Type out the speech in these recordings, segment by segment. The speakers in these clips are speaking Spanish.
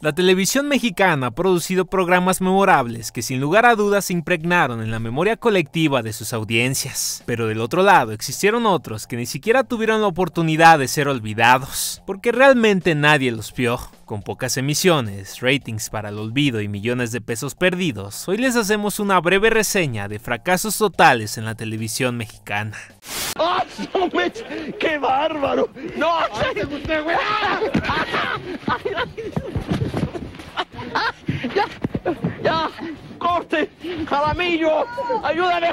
La televisión mexicana ha producido programas memorables que sin lugar a dudas se impregnaron en la memoria colectiva de sus audiencias. Pero del otro lado existieron otros que ni siquiera tuvieron la oportunidad de ser olvidados, porque realmente nadie los vio. Con pocas emisiones, ratings para el olvido y millones de pesos perdidos, hoy les hacemos una breve reseña de fracasos totales en la televisión mexicana. ¡Qué bárbaro! ¡No! ¡Ya! ¡Ya! ¡Corte! Jalamillo. ¡Ayúdame!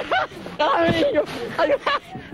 Jalamillo. ¡Ayúdame!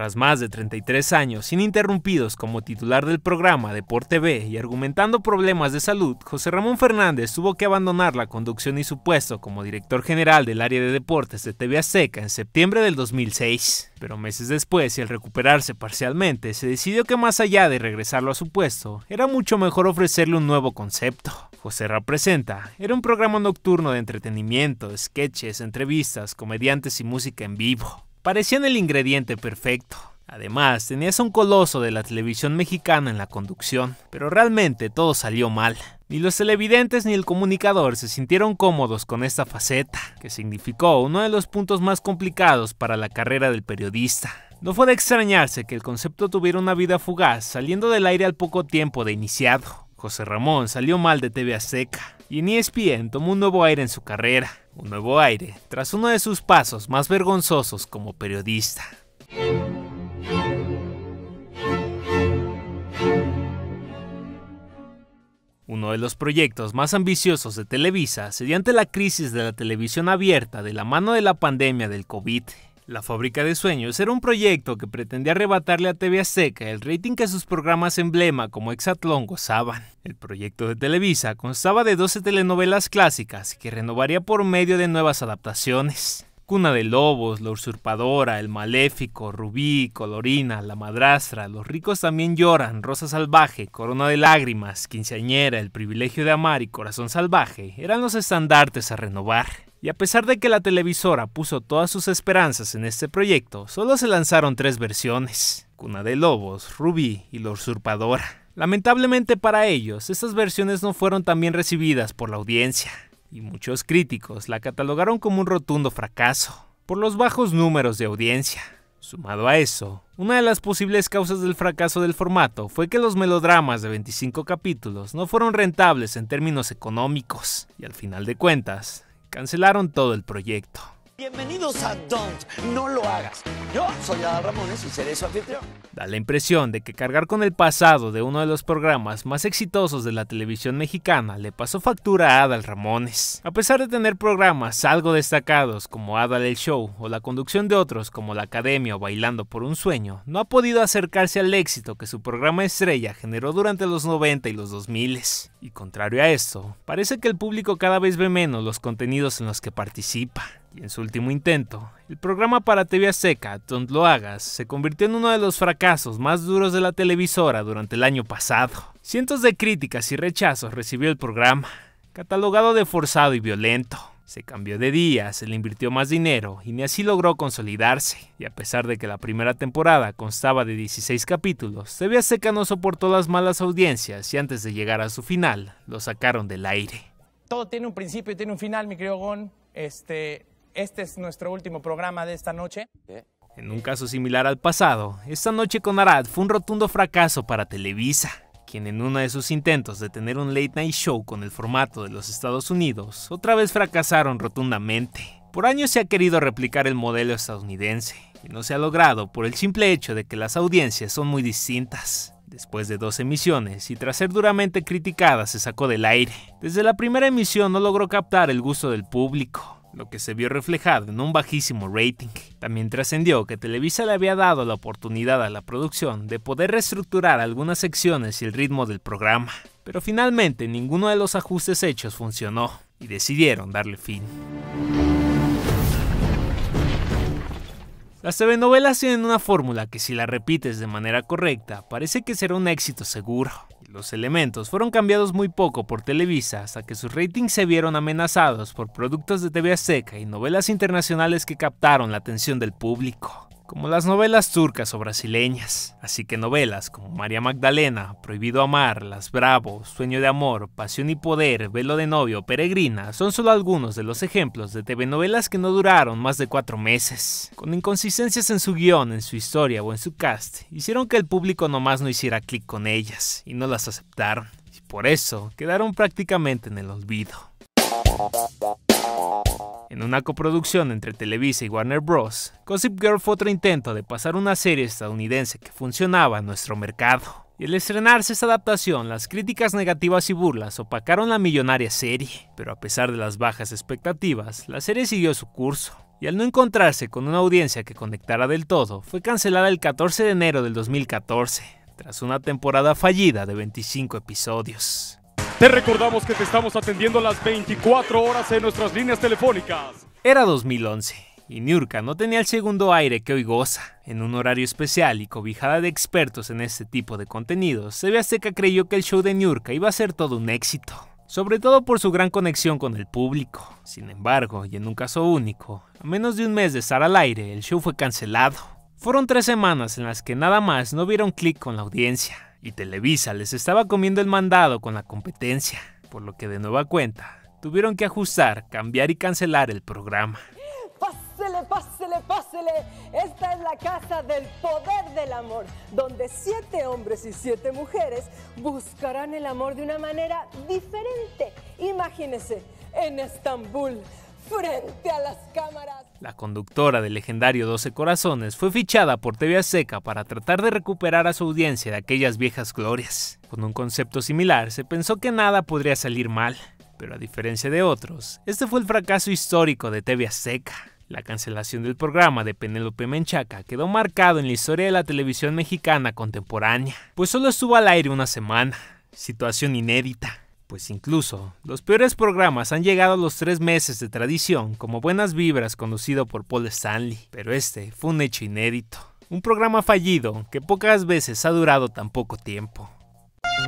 Tras más de 33 años ininterrumpidos como titular del programa Deporte B y argumentando problemas de salud, José Ramón Fernández tuvo que abandonar la conducción y su puesto como director general del área de deportes de TV Azteca en septiembre del 2006. Pero meses después y al recuperarse parcialmente, se decidió que más allá de regresarlo a su puesto, era mucho mejor ofrecerle un nuevo concepto. José Representa era un programa nocturno de entretenimiento, sketches, entrevistas, comediantes y música en vivo. Parecían el ingrediente perfecto. Además, tenías un coloso de la televisión mexicana en la conducción, pero realmente todo salió mal. Ni los televidentes ni el comunicador se sintieron cómodos con esta faceta, que significó uno de los puntos más complicados para la carrera del periodista. No fue de extrañarse que el concepto tuviera una vida fugaz, saliendo del aire al poco tiempo de iniciado. José Ramón salió mal de TV Azteca, y en ESPN tomó un nuevo aire en su carrera un nuevo aire tras uno de sus pasos más vergonzosos como periodista. Uno de los proyectos más ambiciosos de Televisa se ante la crisis de la televisión abierta de la mano de la pandemia del COVID. La Fábrica de Sueños era un proyecto que pretendía arrebatarle a TV Azteca el rating que sus programas emblema como Exatlón gozaban. El proyecto de Televisa constaba de 12 telenovelas clásicas que renovaría por medio de nuevas adaptaciones. Cuna de Lobos, La Usurpadora, El Maléfico, Rubí, Colorina, La Madrastra, Los Ricos también lloran, Rosa Salvaje, Corona de Lágrimas, Quinceañera, El Privilegio de Amar y Corazón Salvaje eran los estandartes a renovar. Y a pesar de que la televisora puso todas sus esperanzas en este proyecto, solo se lanzaron tres versiones, Cuna de Lobos, Ruby y La Usurpadora. Lamentablemente para ellos, estas versiones no fueron tan bien recibidas por la audiencia, y muchos críticos la catalogaron como un rotundo fracaso, por los bajos números de audiencia. Sumado a eso, una de las posibles causas del fracaso del formato fue que los melodramas de 25 capítulos no fueron rentables en términos económicos, y al final de cuentas, Cancelaron todo el proyecto. Bienvenidos a Don't, no lo hagas. Yo soy Adal Ramones y seré su anfitrión. Da la impresión de que cargar con el pasado de uno de los programas más exitosos de la televisión mexicana le pasó factura a Adal Ramones. A pesar de tener programas algo destacados como Adal el Show o la conducción de otros como La Academia o Bailando por un Sueño, no ha podido acercarse al éxito que su programa estrella generó durante los 90 y los 2000. Y contrario a esto, parece que el público cada vez ve menos los contenidos en los que participa. Y en su último intento, el programa para TV Seca, Don't Lo Hagas, se convirtió en uno de los fracasos más duros de la televisora durante el año pasado. Cientos de críticas y rechazos recibió el programa, catalogado de forzado y violento. Se cambió de día, se le invirtió más dinero y ni así logró consolidarse. Y a pesar de que la primera temporada constaba de 16 capítulos, se Azteca no soportó las malas audiencias y antes de llegar a su final, lo sacaron del aire. Todo tiene un principio y tiene un final, mi querido Gon. Este, este es nuestro último programa de esta noche. En un caso similar al pasado, esta noche con Arad fue un rotundo fracaso para Televisa quien en uno de sus intentos de tener un late night show con el formato de los Estados Unidos, otra vez fracasaron rotundamente. Por años se ha querido replicar el modelo estadounidense, y no se ha logrado por el simple hecho de que las audiencias son muy distintas. Después de dos emisiones y tras ser duramente criticada se sacó del aire. Desde la primera emisión no logró captar el gusto del público, lo que se vio reflejado en un bajísimo rating. También trascendió que Televisa le había dado la oportunidad a la producción de poder reestructurar algunas secciones y el ritmo del programa, pero finalmente ninguno de los ajustes hechos funcionó y decidieron darle fin. Las telenovelas tienen una fórmula que si la repites de manera correcta parece que será un éxito seguro, los elementos fueron cambiados muy poco por Televisa hasta que sus ratings se vieron amenazados por productos de TV Azteca y novelas internacionales que captaron la atención del público como las novelas turcas o brasileñas. Así que novelas como María Magdalena, Prohibido Amar, Las Bravo, Sueño de Amor, Pasión y Poder, Velo de Novio, Peregrina, son solo algunos de los ejemplos de telenovelas que no duraron más de cuatro meses. Con inconsistencias en su guión, en su historia o en su cast, hicieron que el público nomás no hiciera clic con ellas y no las aceptaron. Y por eso quedaron prácticamente en el olvido. En una coproducción entre Televisa y Warner Bros., Gossip Girl fue otro intento de pasar una serie estadounidense que funcionaba en nuestro mercado. Y al estrenarse esta adaptación, las críticas negativas y burlas opacaron la millonaria serie, pero a pesar de las bajas expectativas, la serie siguió su curso. Y al no encontrarse con una audiencia que conectara del todo, fue cancelada el 14 de enero del 2014, tras una temporada fallida de 25 episodios. Te recordamos que te estamos atendiendo las 24 horas en nuestras líneas telefónicas. Era 2011 y Niurka no tenía el segundo aire que hoy goza. En un horario especial y cobijada de expertos en este tipo de contenidos, TV Azteca creyó que el show de Niurka iba a ser todo un éxito, sobre todo por su gran conexión con el público. Sin embargo, y en un caso único, a menos de un mes de estar al aire, el show fue cancelado. Fueron tres semanas en las que nada más no vieron clic con la audiencia y Televisa les estaba comiendo el mandado con la competencia, por lo que de nueva cuenta tuvieron que ajustar, cambiar y cancelar el programa. Pásele, pásele, pásele. Esta es la casa del poder del amor, donde siete hombres y siete mujeres buscarán el amor de una manera diferente. Imagínese, en Estambul, frente a las cámaras. La conductora del legendario 12 Corazones fue fichada por TV Azteca para tratar de recuperar a su audiencia de aquellas viejas glorias. Con un concepto similar, se pensó que nada podría salir mal. Pero a diferencia de otros, este fue el fracaso histórico de TV Azteca. La cancelación del programa de Penélope Menchaca quedó marcado en la historia de la televisión mexicana contemporánea, pues solo estuvo al aire una semana, situación inédita. Pues incluso, los peores programas han llegado a los tres meses de tradición como Buenas Vibras conducido por Paul Stanley, pero este fue un hecho inédito. Un programa fallido que pocas veces ha durado tan poco tiempo.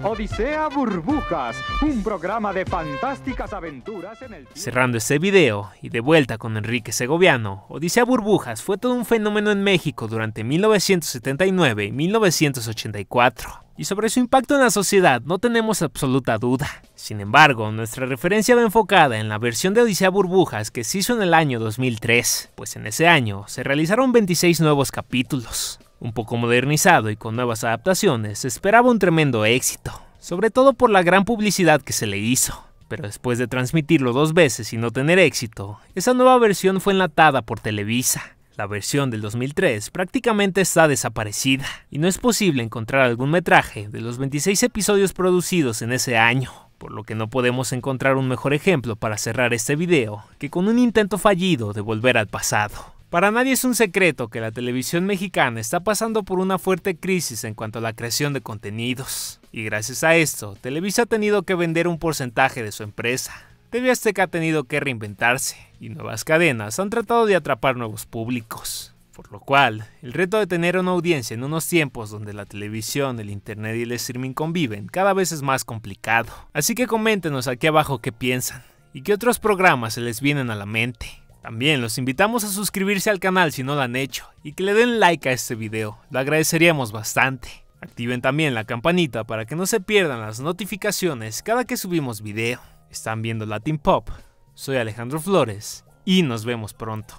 Odisea Burbujas, un programa de fantásticas aventuras Cerrando este video y de vuelta con Enrique Segoviano, Odisea Burbujas fue todo un fenómeno en México durante 1979 y 1984 y sobre su impacto en la sociedad no tenemos absoluta duda. Sin embargo, nuestra referencia va enfocada en la versión de Odisea Burbujas que se hizo en el año 2003, pues en ese año se realizaron 26 nuevos capítulos. Un poco modernizado y con nuevas adaptaciones, esperaba un tremendo éxito, sobre todo por la gran publicidad que se le hizo. Pero después de transmitirlo dos veces y no tener éxito, esa nueva versión fue enlatada por Televisa, la versión del 2003 prácticamente está desaparecida y no es posible encontrar algún metraje de los 26 episodios producidos en ese año, por lo que no podemos encontrar un mejor ejemplo para cerrar este video que con un intento fallido de volver al pasado. Para nadie es un secreto que la televisión mexicana está pasando por una fuerte crisis en cuanto a la creación de contenidos. Y gracias a esto, Televisa ha tenido que vender un porcentaje de su empresa. TV Azteca ha tenido que reinventarse y nuevas cadenas han tratado de atrapar nuevos públicos. Por lo cual, el reto de tener una audiencia en unos tiempos donde la televisión, el internet y el streaming conviven cada vez es más complicado. Así que coméntenos aquí abajo qué piensan y qué otros programas se les vienen a la mente. También los invitamos a suscribirse al canal si no lo han hecho y que le den like a este video, lo agradeceríamos bastante. Activen también la campanita para que no se pierdan las notificaciones cada que subimos video. Están viendo Latin Pop, soy Alejandro Flores y nos vemos pronto.